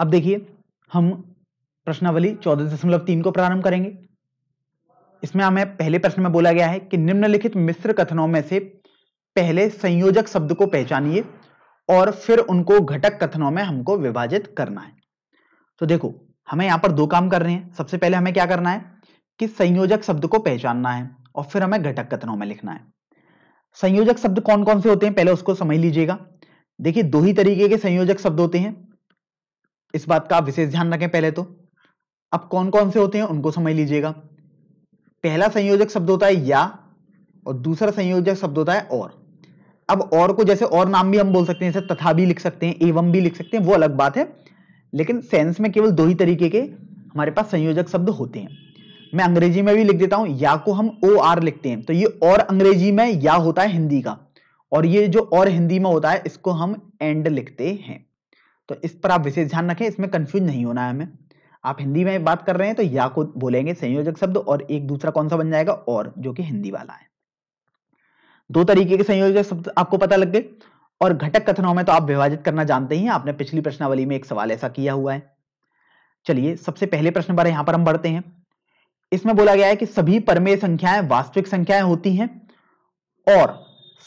अब देखिए हम प्रश्नावली चौदह दशमलव तीन को प्रारंभ करेंगे इसमें हमें पहले प्रश्न में बोला गया है कि निम्नलिखित मिश्र कथनों में से पहले संयोजक शब्द को पहचानिए और फिर उनको घटक कथनों में हमको विभाजित करना है तो देखो हमें यहां पर दो काम कर रहे हैं सबसे पहले हमें क्या करना है कि संयोजक शब्द को पहचानना है और फिर हमें घटक कथनों में लिखना है संयोजक शब्द कौन कौन से होते हैं पहले उसको समझ लीजिएगा देखिए दो ही तरीके के संयोजक शब्द होते हैं इस बात का विशेष ध्यान रखें पहले तो अब कौन कौन से होते हैं उनको समझ लीजिएगा पहला संयोजक शब्द होता है या और दूसरा संयोजक शब्द होता है और अब और को जैसे और नाम भी हम बोल सकते हैं जैसे तथा भी लिख सकते हैं एवं भी लिख सकते हैं वो अलग बात है लेकिन सेंस में केवल दो ही तरीके के हमारे पास संयोजक शब्द होते हैं मैं अंग्रेजी में भी लिख देता हूं या को हम ओ आर लिखते हैं तो ये और अंग्रेजी में या होता है हिंदी का और ये जो और हिंदी में होता है इसको हम एंड लिखते हैं तो इस पर आप विशेष ध्यान रखें इसमें कंफ्यूज नहीं होना है हमें आप हिंदी में बात कर रहे हैं तो या को बोलेंगे संयोजक शब्द और एक दूसरा कौन सा बन जाएगा और जो कि हिंदी वाला है दो तरीके के संयोजक शब्द आपको पता लग गए और घटक कथनों में तो आप विभाजित करना जानते ही आपने पिछली प्रश्नावली में एक सवाल ऐसा किया हुआ है चलिए सबसे पहले प्रश्न पर यहां पर हम बढ़ते हैं इसमें बोला गया है कि सभी परमेय संख्याएं वास्तविक संख्याएं होती हैं और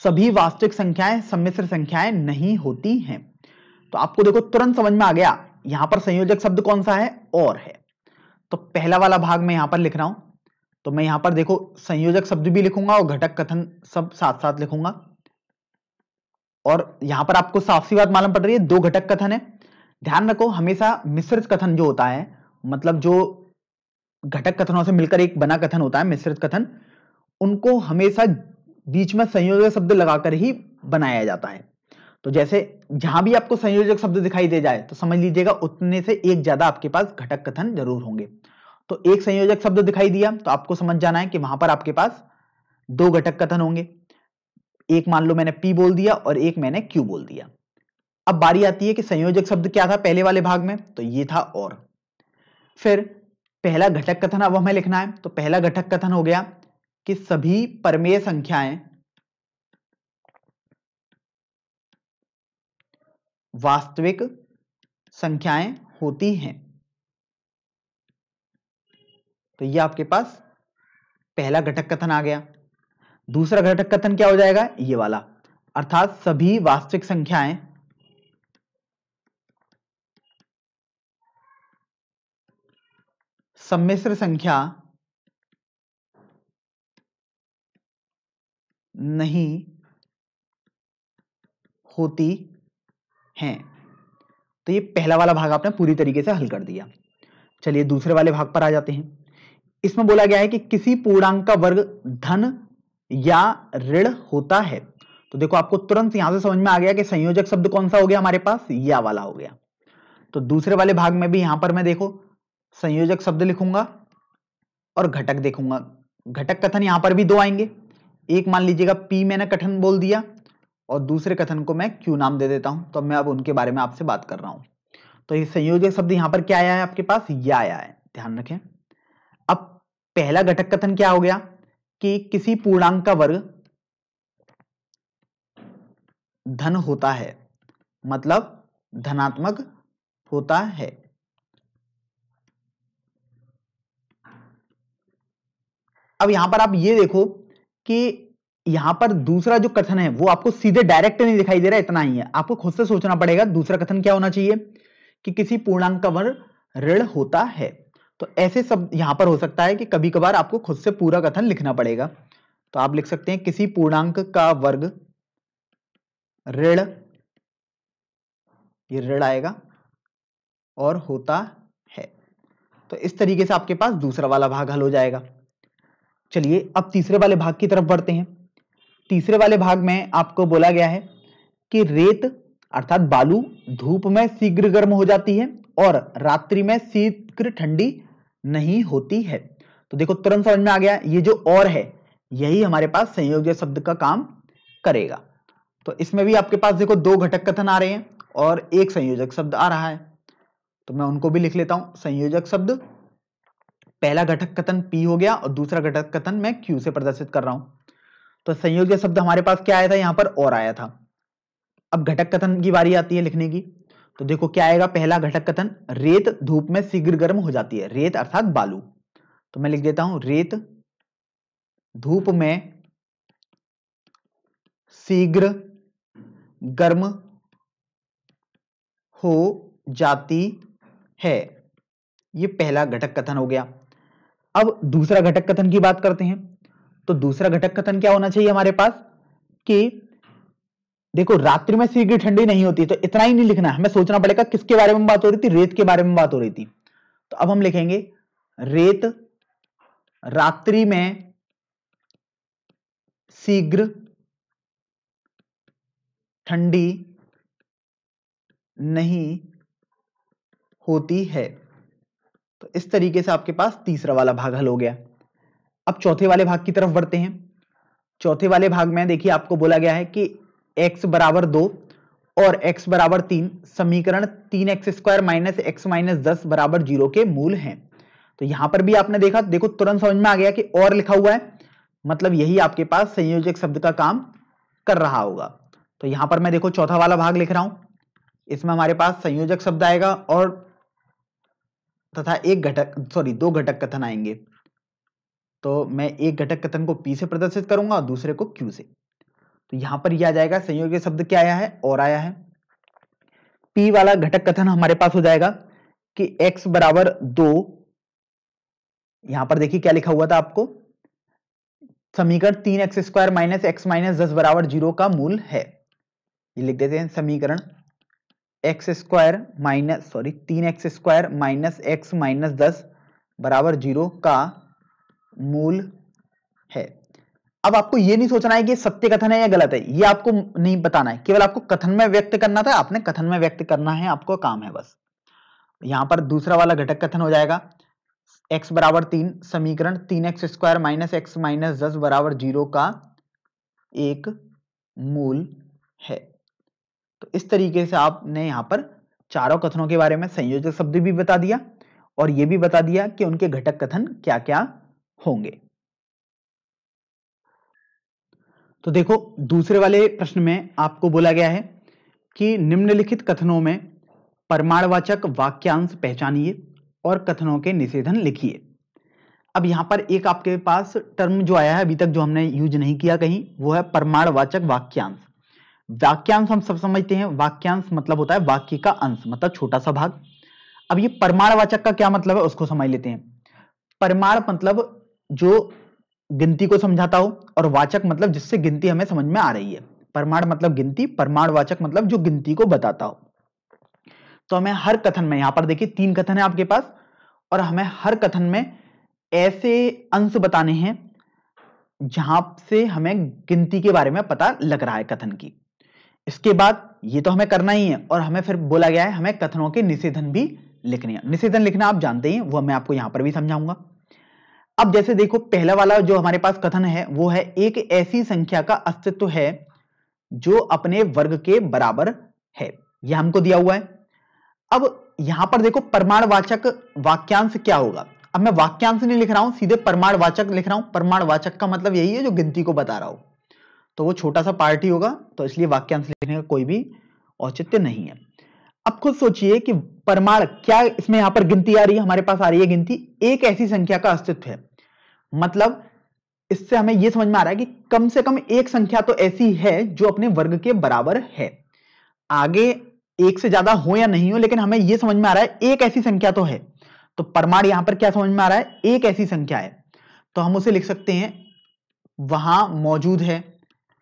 सभी वास्तविक संख्याएं सम्मिश्र संख्याएं नहीं होती हैं तो आपको देखो तुरंत समझ में आ गया यहां पर संयोजक शब्द कौन सा है और है तो पहला वाला भाग मैं यहां पर लिख रहा हूं तो मैं यहां पर देखो संयोजक शब्द भी लिखूंगा और घटक कथन सब साथ साथ लिखूंगा और यहां पर आपको साफ सी बात मालूम पड़ रही है दो घटक कथन है ध्यान रखो हमेशा मिश्रित कथन जो होता है मतलब जो घटक कथनों से मिलकर एक बना कथन होता है मिश्रित कथन उनको हमेशा बीच में संयोजक शब्द लगाकर ही बनाया जाता है तो जैसे जहां भी आपको संयोजक शब्द दिखाई दे जाए तो समझ लीजिएगा उतने से एक ज्यादा आपके पास घटक कथन जरूर होंगे तो एक संयोजक शब्द दिखाई दिया तो आपको समझ जाना है कि वहां पर आपके पास दो घटक कथन होंगे एक मान लो मैंने पी बोल दिया और एक मैंने क्यू बोल दिया अब बारी आती है कि संयोजक शब्द क्या था पहले वाले भाग में तो ये था और फिर पहला घटक कथन अब हमें लिखना है तो पहला घटक कथन हो गया कि सभी परमेय संख्याएं वास्तविक संख्याएं होती हैं तो ये आपके पास पहला घटक कथन आ गया दूसरा घटक कथन क्या हो जाएगा ये वाला अर्थात सभी वास्तविक संख्याएं सम्मिश्र संख्या नहीं होती हैं तो ये पहला वाला भाग आपने पूरी तरीके से हल कर दिया चलिए दूसरे वाले भाग पर आ जाते हैं इसमें बोला गया है कि किसी पूर्णांक का वर्ग धन या ऋण होता है तो देखो आपको तुरंत यहां से समझ में आ गया कि संयोजक शब्द कौन सा हो गया हमारे पास या वाला हो गया तो दूसरे वाले भाग में भी यहां पर मैं देखो संयोजक शब्द लिखूंगा और घटक देखूंगा घटक कथन यहां पर भी दो आएंगे एक मान लीजिएगा पी मैंने कथन बोल दिया और दूसरे कथन को मैं क्यू नाम दे देता हूं तो मैं अब उनके बारे में आपसे बात कर रहा हूं तो ये संयोजक शब्द यहां पर क्या आया है आपके पास या आया है ध्यान रखें अब पहला घटक कथन क्या हो गया कि किसी पूर्णांक का वर्ग धन होता है मतलब धनात्मक होता है अब यहां पर आप ये देखो कि यहां पर दूसरा जो कथन है वो आपको सीधे डायरेक्ट नहीं दिखाई दे रहा इतना ही है आपको खुद से सोचना पड़ेगा दूसरा कथन क्या होना चाहिए कि किसी पूर्णांक का वर्ण ऋण होता है तो ऐसे सब यहां पर हो सकता है कि कभी कभार आपको खुद से पूरा कथन लिखना पड़ेगा तो आप लिख सकते हैं किसी पूर्णांक का वर्ग ऋण ये ऋण आएगा और होता है तो इस तरीके से आपके पास दूसरा वाला भाग हल हो जाएगा चलिए अब तीसरे वाले भाग की तरफ बढ़ते हैं तीसरे वाले भाग में आपको बोला गया है कि रेत अर्थात बालू धूप में शीघ्र गर्म हो जाती है और रात्रि में शीघ्र ठंडी नहीं होती है तो देखो तुरंत समझ में आ गया ये जो और है यही हमारे पास संयोज्य शब्द का काम करेगा तो इसमें भी आपके पास देखो दो घटक कथन आ रहे हैं और एक संयोजक शब्द आ रहा है तो मैं उनको भी लिख लेता हूं संयोजक शब्द पहला घटक कथन पी हो गया और दूसरा घटक कथन मैं क्यू से प्रदर्शित कर रहा हूं तो संयोगी शब्द हमारे पास क्या आया था यहां पर और आया था अब घटक कथन की बारी आती है लिखने की तो देखो क्या आएगा पहला घटक कथन रेत धूप में शीघ्र गर्म हो जाती है रेत अर्थात बालू तो मैं लिख देता हूं रेत धूप में शीघ्र गर्म हो जाती है यह पहला घटक कथन हो गया अब दूसरा घटक कथन की बात करते हैं तो दूसरा घटक कथन क्या होना चाहिए हमारे पास कि देखो रात्रि में शीघ्र ठंडी नहीं होती तो इतना ही नहीं लिखना हमें सोचना पड़ेगा किसके बारे में बात हो रही थी रेत के बारे में बात हो रही थी तो अब हम लिखेंगे रेत रात्रि में शीघ्र ठंडी नहीं होती है तो इस तरीके से आपके पास तीसरा वाला भाग हल हो गया अब चौथे वाले भाग की तरफ बढ़ते हैं चौथे वाले भाग में देखिए आपको बोला गया है कि x बराबर दो और x बराबर तीन समीकरण तीन X square minus X minus दस बराबर जीरो के मूल हैं तो यहां पर भी आपने देखा देखो तुरंत समझ में आ गया कि और लिखा हुआ है मतलब यही आपके पास संयोजक शब्द का काम कर रहा होगा तो यहां पर मैं देखो चौथा वाला भाग लिख रहा हूं इसमें हमारे पास संयोजक शब्द आएगा और तथा एक घटक सॉरी दो घटक कथन आएंगे तो मैं एक घटक कथन को पी से प्रदर्शित करूंगा और दूसरे को क्यू से तो यहां पर यह आ जाएगा संयोग शब्द क्या आया है और आया है पी वाला घटक कथन हमारे पास हो जाएगा कि x बराबर दो यहां पर देखिए क्या लिखा हुआ था आपको समीकरण तीन X square minus X minus दस बराबर जीरो का मूल है ये लिख देते हैं समीकरण एक्स स्क्वायर माइनस सॉरी तीन X square minus X minus दस बराबर जीरो का मूल है अब आपको यह नहीं सोचना है कि सत्य कथन है या गलत है यह आपको नहीं बताना है केवल आपको कथन में व्यक्त करना था आपने कथन में व्यक्त करना है आपको काम है बस यहां पर दूसरा वाला घटक कथन हो जाएगा x बराबर तीन समीकरण तीन X square minus X minus दस बराबर जीरो का एक मूल है तो इस तरीके से आपने यहां पर चारों कथनों के बारे में संयोजक शब्द भी बता दिया और यह भी बता दिया कि उनके घटक कथन क्या क्या होंगे तो देखो दूसरे वाले प्रश्न में आपको बोला गया है कि निम्नलिखित कथनों में परमाणवाचक वाक्यांश पहचानिए और कथनों के निषेधन लिखिए अब यहां पर एक आपके पास टर्म जो आया है अभी तक जो हमने यूज नहीं किया कहीं वो है परमाणवाचक वाक्यांश वाक्यांश हम सब समझते हैं वाक्यांश मतलब होता है वाक्य का अंश मतलब छोटा सा भाग अब ये परमाणवाचक का क्या मतलब है उसको समझ लेते हैं परमाण मतलब जो गिनती को समझाता हो और वाचक मतलब जिससे गिनती हमें समझ में आ रही है परमाण मतलब गिनती परमाण वाचक मतलब जो गिनती को बताता हो तो हमें हर कथन में यहां पर देखिए तीन कथन है आपके पास और हमें हर कथन में ऐसे अंश बताने हैं जहां से हमें गिनती के बारे में पता लग रहा है कथन की इसके बाद ये तो हमें करना ही है और हमें फिर बोला गया है हमें कथनों के निषेधन भी लिखने हैं निषेधन लिखना आप जानते ही वो मैं आपको यहां पर भी समझाऊंगा अब जैसे देखो पहला वाला जो हमारे पास कथन है वो है एक ऐसी संख्या का अस्तित्व है जो अपने वर्ग के बराबर है यह हमको दिया हुआ है अब यहां पर देखो परमाणवाचक वाक्यांश क्या होगा अब मैं वाक्यांश नहीं लिख रहा हूं सीधे परमाणवाचक लिख रहा हूं परमाणवाचक का मतलब यही है जो गिनती को बता रहा हो तो वो छोटा सा पार्टी होगा तो इसलिए वाक्यांश लिखने का कोई भी औचित्य नहीं है अब खुद सोचिए कि परमाण क्या इसमें यहां पर गिनती आ रही है हमारे पास आ रही है गिनती एक ऐसी संख्या का अस्तित्व है मतलब इससे हमें यह समझ में आ रहा है कि कम से कम एक संख्या तो ऐसी है जो अपने वर्ग के बराबर है आगे एक से ज्यादा हो या नहीं हो लेकिन हमें यह समझ में आ रहा है एक ऐसी संख्या तो है तो परमाण यहां पर क्या समझ में आ रहा है एक ऐसी संख्या है तो हम उसे लिख सकते हैं वहां मौजूद है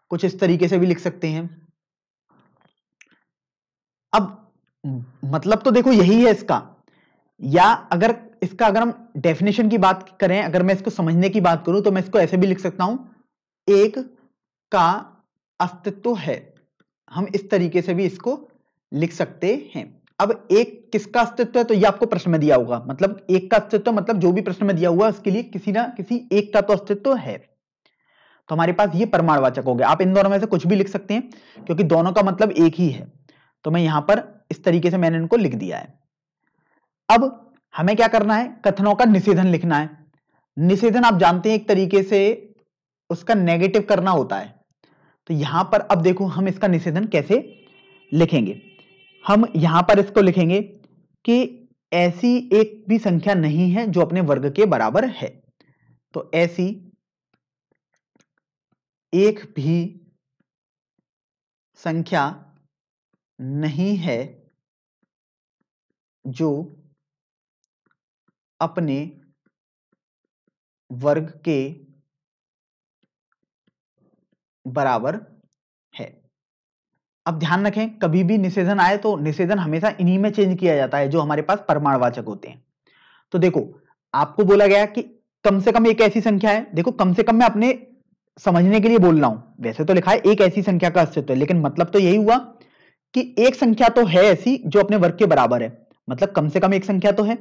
कुछ इस तरीके से भी लिख सकते हैं अब मतलब तो देखो यही है इसका या अगर इसका अगर हम डेफिनेशन की बात करें अगर मैं इसको समझने की बात करूं तो मैं इसको ऐसे भी लिख सकता हूं एक का अस्तित्व है हम इस तरीके से भी इसको लिख सकते हैं अब एक किसका अस्तित्व है तो ये आपको प्रश्न में दिया होगा मतलब एक का अस्तित्व मतलब जो भी प्रश्न में दिया हुआ उसके लिए किसी ना किसी एक का तो अस्तित्व है तो हमारे पास ये परमाणुवाचक हो गया आप इन दोनों में से कुछ भी लिख सकते हैं क्योंकि दोनों का मतलब एक ही है तो मैं यहां पर इस तरीके से मैंने इनको लिख दिया है अब हमें क्या करना है कथनों का निषेधन लिखना है निषेधन आप जानते हैं एक तरीके से उसका नेगेटिव करना होता है तो यहां पर अब देखो हम इसका निषेधन कैसे लिखेंगे हम यहां पर इसको लिखेंगे कि ऐसी एक भी संख्या नहीं है जो अपने वर्ग के बराबर है तो ऐसी एक भी संख्या नहीं है जो अपने वर्ग के बराबर है अब ध्यान रखें कभी भी निषेधन आए तो निषेधन हमेशा इन्हीं में चेंज किया जाता है जो हमारे पास परमाणुवाचक होते हैं तो देखो आपको बोला गया कि कम से कम एक ऐसी संख्या है देखो कम से कम मैं अपने समझने के लिए बोल रहा हूं वैसे तो लिखा है एक ऐसी संख्या का अस्तित्व है लेकिन मतलब तो यही हुआ कि एक संख्या तो है ऐसी जो अपने वर्ग के बराबर है मतलब कम से कम एक संख्या तो है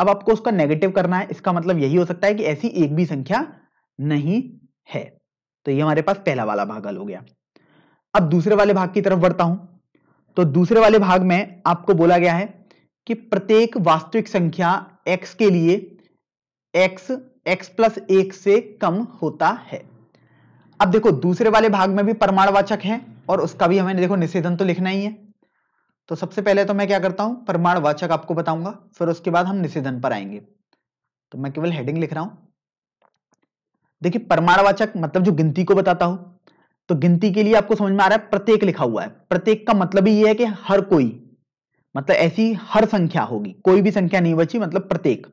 अब आपको उसका नेगेटिव करना है इसका मतलब यही हो सकता है कि ऐसी एक भी संख्या नहीं है तो ये हमारे पास पहला वाला भाग हल हो गया अब दूसरे वाले भाग की तरफ बढ़ता हूं तो दूसरे वाले भाग में आपको बोला गया है कि प्रत्येक वास्तविक संख्या x के लिए x x प्लस एक से कम होता है अब देखो दूसरे वाले भाग में भी परमाणुवाचक है और उसका भी हमें देखो निषेधन तो लिखना ही है तो सबसे पहले तो मैं क्या करता हूं वाचक आपको बताऊंगा फिर उसके बाद हम निषेधन पर आएंगे तो मैं केवल हेडिंग लिख रहा हूं देखिए परमाणवाचक मतलब जो गिनती को बताता हूं तो गिनती के लिए आपको समझ में आ रहा है प्रत्येक लिखा हुआ है प्रत्येक का मतलब ही ये है कि हर कोई मतलब ऐसी हर संख्या होगी कोई भी संख्या नहीं बची मतलब प्रत्येक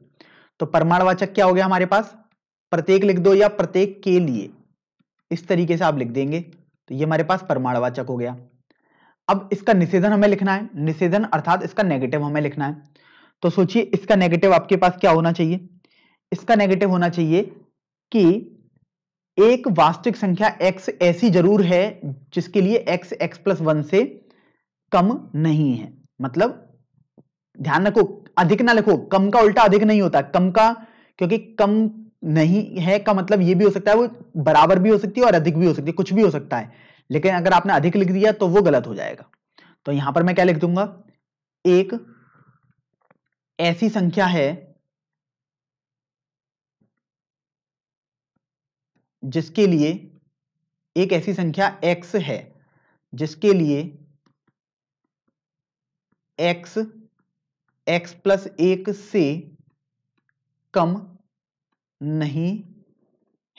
तो परमाणवाचक क्या हो गया हमारे पास प्रत्येक लिख दो या प्रत्येक के लिए इस तरीके से आप लिख देंगे तो ये हमारे पास परमाणवाचक हो गया अब इसका निषेधन हमें लिखना है निषेधन अर्थात इसका नेगेटिव हमें लिखना है तो सोचिए इसका नेगेटिव आपके पास क्या होना चाहिए इसका नेगेटिव होना चाहिए कि एक वास्तविक संख्या x ऐसी जरूर है जिसके लिए x x प्लस वन से कम नहीं है मतलब ध्यान रखो अधिक ना लिखो कम का उल्टा अधिक नहीं होता कम का क्योंकि कम नहीं है का मतलब ये भी हो सकता है वो बराबर भी हो सकती है और अधिक भी हो सकती है कुछ भी हो सकता है लेकिन अगर आपने अधिक लिख दिया तो वो गलत हो जाएगा तो यहां पर मैं क्या लिख दूंगा एक ऐसी संख्या है जिसके लिए एक ऐसी संख्या x है जिसके लिए x x प्लस एक से कम नहीं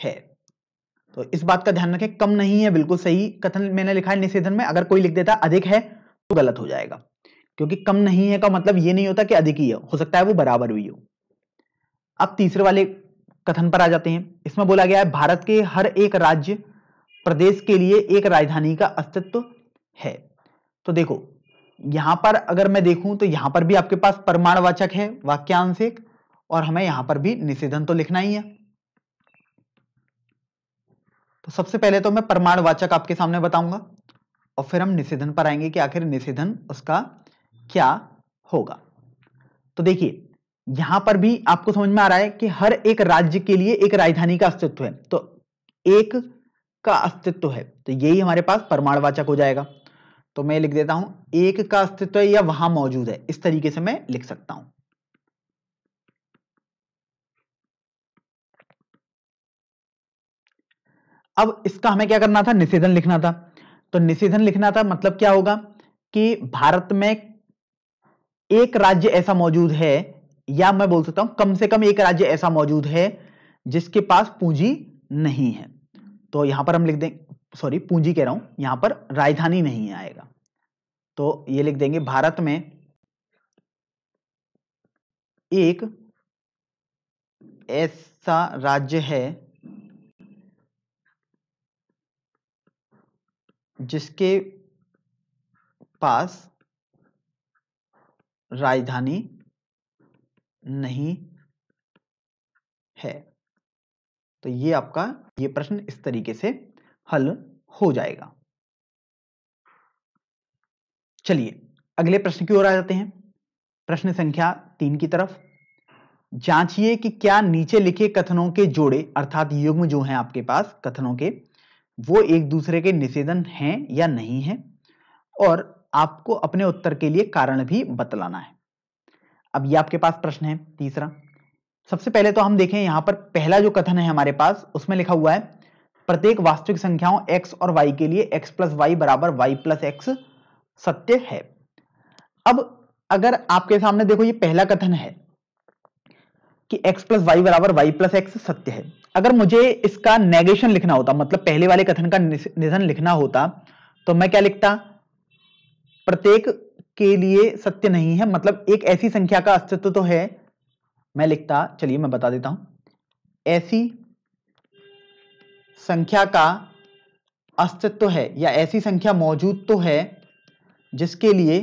है तो इस बात का ध्यान रखें कम नहीं है बिल्कुल सही कथन मैंने लिखा है निषेधन में अगर कोई लिख देता अधिक है तो गलत हो जाएगा क्योंकि कम नहीं है का मतलब ये नहीं होता कि अधिक ही है हो सकता है वो बराबर भी हो अब तीसरे वाले कथन पर आ जाते हैं इसमें बोला गया है भारत के हर एक राज्य प्रदेश के लिए एक राजधानी का अस्तित्व है तो देखो यहां पर अगर मैं देखूं तो यहां पर भी आपके पास परमाणवाचक है वाक्यांश एक और हमें यहां पर भी निषेधन तो लिखना ही है तो सबसे पहले तो मैं परमाणुवाचक आपके सामने बताऊंगा और फिर हम निषेधन पर आएंगे कि आखिर निषेधन उसका क्या होगा तो देखिए यहां पर भी आपको समझ में आ रहा है कि हर एक राज्य के लिए एक राजधानी का अस्तित्व है तो एक का अस्तित्व है तो यही हमारे पास परमाणुवाचक हो जाएगा तो मैं लिख देता हूं एक का अस्तित्व है या वहां मौजूद है इस तरीके से मैं लिख सकता हूं अब इसका हमें क्या करना था निषेधन लिखना था तो निषेधन लिखना था मतलब क्या होगा कि भारत में एक राज्य ऐसा मौजूद है या मैं बोल सकता हूं कम से कम एक राज्य ऐसा मौजूद है जिसके पास पूंजी नहीं है तो यहां पर हम लिख दें सॉरी पूंजी कह रहा हूं यहां पर राजधानी नहीं आएगा तो ये लिख देंगे भारत में एक ऐसा राज्य है जिसके पास राजधानी नहीं है तो ये आपका ये प्रश्न इस तरीके से हल हो जाएगा चलिए अगले प्रश्न की ओर आ जाते हैं प्रश्न संख्या तीन की तरफ जांचिए कि क्या नीचे लिखे कथनों के जोड़े अर्थात युग्म जो हैं आपके पास कथनों के वो एक दूसरे के निषेधन हैं या नहीं है और आपको अपने उत्तर के लिए कारण भी बतलाना है अब ये आपके पास प्रश्न है तीसरा सबसे पहले तो हम देखें यहां पर पहला जो कथन है हमारे पास उसमें लिखा हुआ है प्रत्येक वास्तविक संख्याओं x और y के लिए x प्लस वाई बराबर वाई प्लस एक्स सत्य है अब अगर आपके सामने देखो ये पहला कथन है कि x प्लस वाई बराबर वाई प्लस एक्स सत्य है अगर मुझे इसका नेगेशन लिखना होता मतलब पहले वाले कथन का निधन लिखना होता तो मैं क्या लिखता प्रत्येक के लिए सत्य नहीं है मतलब एक ऐसी संख्या का अस्तित्व तो है मैं लिखता चलिए मैं बता देता हूं ऐसी संख्या का अस्तित्व है या ऐसी संख्या मौजूद तो है जिसके लिए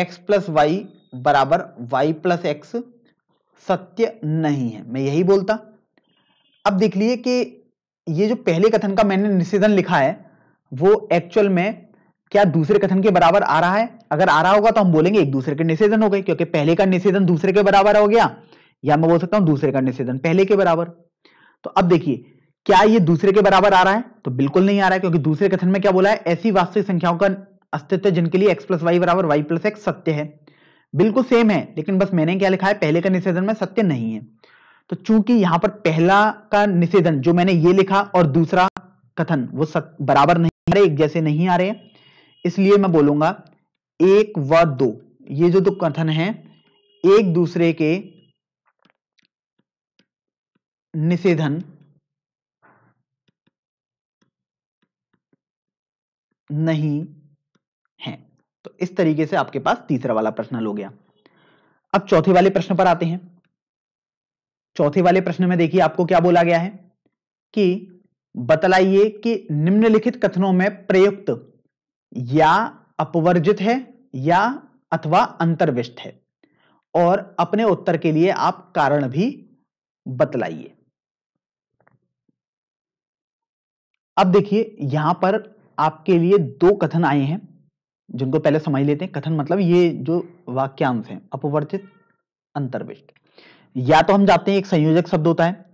एक्स प्लस वाई बराबर वाई प्लस एक्स सत्य नहीं है मैं यही बोलता अब देख लिए कि ये जो पहले कथन का मैंने निषेधन लिखा है वो एक्चुअल में क्या दूसरे कथन के बराबर आ रहा है अगर आ रहा होगा तो हम बोलेंगे एक दूसरे के निषेधन हो गए क्योंकि पहले का निषेधन दूसरे के बराबर हो गया या मैं बोल सकता हूं दूसरे का निषेधन पहले के बराबर तो अब देखिए क्या ये दूसरे के बराबर आ रहा है तो बिल्कुल नहीं आ रहा है क्योंकि दूसरे कथन में क्या बोला है ऐसी वास्तविक संख्याओं का अस्तित्व जिनके लिए एक्स प्लस वाई बराबर वाई प्लस एक्स सत्य है बिल्कुल सेम है लेकिन बस मैंने क्या लिखा है पहले का निषेधन में सत्य नहीं है तो चूंकि यहां पर पहला का निषेधन जो मैंने ये लिखा और दूसरा कथन वो सत, बराबर नहीं आ रहे एक जैसे नहीं आ रहे इसलिए मैं बोलूंगा एक व दो ये जो दो कथन है एक दूसरे के निषेधन नहीं तो इस तरीके से आपके पास तीसरा वाला प्रश्न हो गया अब चौथे वाले प्रश्न पर आते हैं चौथे वाले प्रश्न में देखिए आपको क्या बोला गया है कि बतलाइए कि निम्नलिखित कथनों में प्रयुक्त या अपवर्जित है या अथवा अंतर्विष्ट है और अपने उत्तर के लिए आप कारण भी बतलाइए अब देखिए यहां पर आपके लिए दो कथन आए हैं जिनको पहले समझ लेते हैं कथन मतलब ये जो वाक्यांश है अपवर्तित अंतर्विष्ट या तो हम जाते हैं एक संयोजक शब्द होता है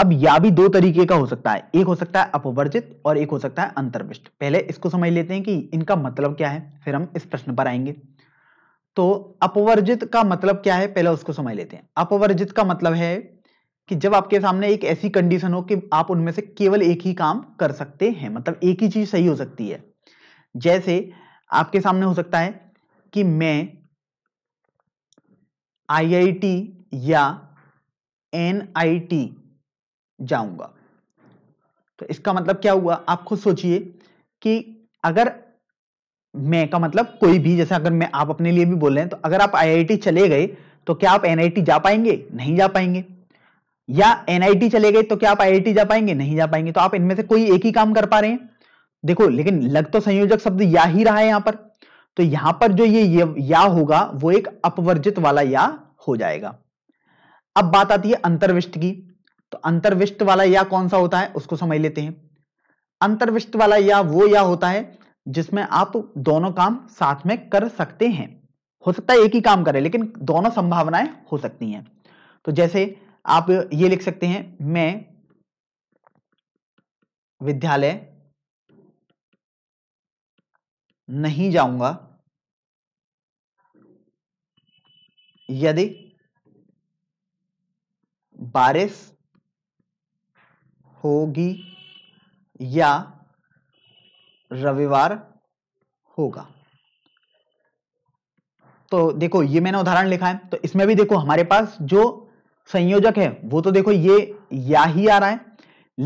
अब या भी दो तरीके का हो सकता है एक हो सकता है अपवर्जित और एक हो सकता है अंतर्विष्ट पहले इसको समझ लेते हैं कि इनका मतलब क्या है फिर हम इस प्रश्न पर आएंगे तो अपवर्जित का मतलब क्या है पहले उसको समझ लेते हैं अपवर्जित का मतलब है कि जब आपके सामने एक ऐसी कंडीशन हो कि आप उनमें से केवल एक ही काम कर सकते हैं मतलब एक ही चीज सही हो सकती है जैसे आपके सामने हो सकता है कि मैं आईआईटी या एनआईटी जाऊंगा तो इसका मतलब क्या हुआ आप खुद सोचिए कि अगर मैं का मतलब कोई भी जैसे अगर मैं आप अपने लिए भी बोल रहे हैं तो अगर आप आईआईटी चले गए तो क्या आप एनआईटी जा पाएंगे नहीं जा पाएंगे या एनआईटी चले गए तो क्या आप आईआईटी जा पाएंगे नहीं जा पाएंगे तो आप इनमें से कोई एक ही काम कर पा रहे हैं देखो लेकिन लग तो संयोजक शब्द या ही रहा है यहां पर तो यहां पर जो ये, या होगा वो एक अपवर्जित वाला या हो जाएगा अब बात आती है अंतर्विष्ट की तो अंतर्विष्ट वाला या कौन सा होता है उसको समझ लेते हैं अंतर्विष्ट वाला या वो या होता है जिसमें आप दोनों काम साथ में कर सकते हैं हो सकता है एक ही काम करें लेकिन दोनों संभावनाएं हो सकती हैं तो जैसे आप ये लिख सकते हैं मैं विद्यालय नहीं जाऊंगा यदि बारिश होगी या रविवार होगा तो देखो ये मैंने उदाहरण लिखा है तो इसमें भी देखो हमारे पास जो संयोजक है वो तो देखो ये या ही आ रहा है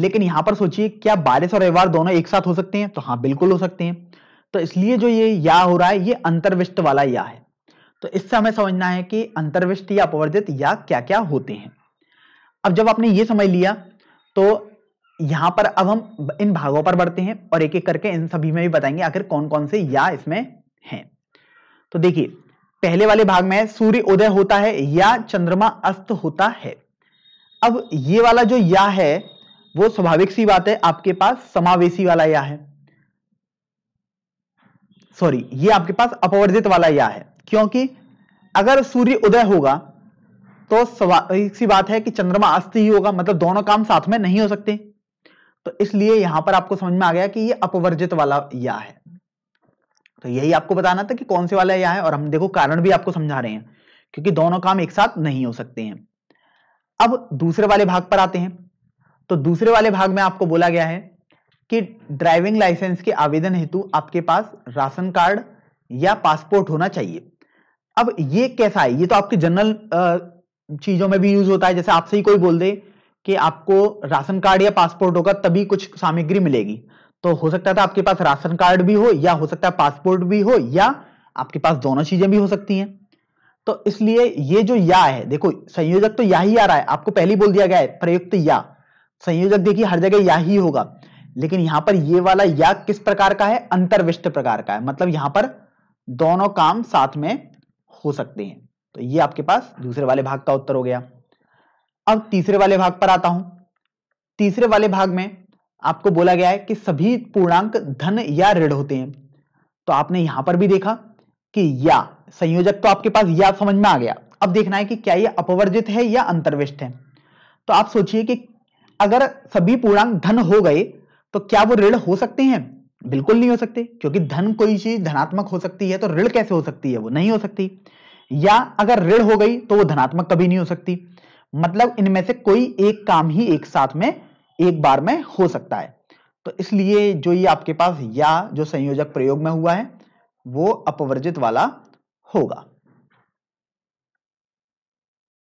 लेकिन यहां पर सोचिए क्या बारिश और रविवार दोनों एक साथ हो सकते हैं तो हां बिल्कुल हो सकते हैं तो इसलिए जो ये या हो रहा है ये अंतर्विष्ट वाला या है तो इससे हमें समझना है कि अंतर्विष्ट या अपवर्जित या क्या क्या होते हैं अब जब आपने ये समझ लिया तो यहां पर अब हम इन भागों पर बढ़ते हैं और एक एक करके इन सभी में भी बताएंगे आखिर कौन कौन से या इसमें हैं तो देखिए पहले वाले भाग में सूर्य उदय होता है या चंद्रमा अस्त होता है अब ये वाला जो या है वो स्वाभाविक सी बात है आपके पास समावेशी वाला या है सॉरी ये आपके पास अपवर्जित वाला या है क्योंकि अगर सूर्य उदय होगा तो सी बात है कि चंद्रमा अस्त ही होगा मतलब दोनों काम साथ में नहीं हो सकते तो इसलिए यहां पर आपको समझ में आ गया कि ये अपवर्जित वाला या है तो यही आपको बताना था कि कौन से वाला या है और हम देखो कारण भी आपको समझा रहे हैं क्योंकि दोनों काम एक साथ नहीं हो सकते हैं अब दूसरे वाले भाग पर आते हैं तो दूसरे वाले भाग में आपको बोला गया है कि ड्राइविंग लाइसेंस के आवेदन हेतु आपके पास राशन कार्ड या पासपोर्ट होना चाहिए अब ये कैसा है ये तो आपके जनरल चीजों में भी यूज होता है जैसे आपसे ही कोई बोल दे कि आपको राशन कार्ड या पासपोर्ट होगा तभी कुछ सामग्री मिलेगी तो हो सकता था आपके पास राशन कार्ड भी हो या हो सकता है पासपोर्ट भी हो या आपके पास दोनों चीजें भी हो सकती हैं तो इसलिए ये जो या है देखो संयोजक तो या ही आ रहा है आपको पहले बोल दिया गया है प्रयुक्त या संयोजक देखिए हर जगह या ही होगा लेकिन यहां पर ये वाला या किस प्रकार का है अंतर्विष्ट प्रकार का है मतलब यहां पर दोनों काम साथ में हो सकते हैं तो ये आपके पास दूसरे वाले भाग का उत्तर हो गया अब तीसरे वाले भाग पर आता हूं तीसरे वाले भाग में आपको बोला गया है कि सभी पूर्णांक धन या ऋण होते हैं तो आपने यहां पर भी देखा कि या संयोजक तो आपके पास या समझ में आ गया अब देखना है कि क्या यह अपवर्जित है या अंतर्विष्ट है तो आप सोचिए कि अगर सभी पूर्णांक धन हो गए तो क्या वो ऋण हो सकते हैं बिल्कुल नहीं हो सकते क्योंकि धन कोई चीज धनात्मक हो सकती है तो ऋण कैसे हो सकती है वो नहीं हो सकती या अगर ऋण हो गई तो वो धनात्मक कभी नहीं हो सकती मतलब इनमें से कोई एक काम ही एक साथ में एक बार में हो सकता है तो इसलिए जो ये आपके पास या जो संयोजक प्रयोग में हुआ है वो अपवर्जित वाला होगा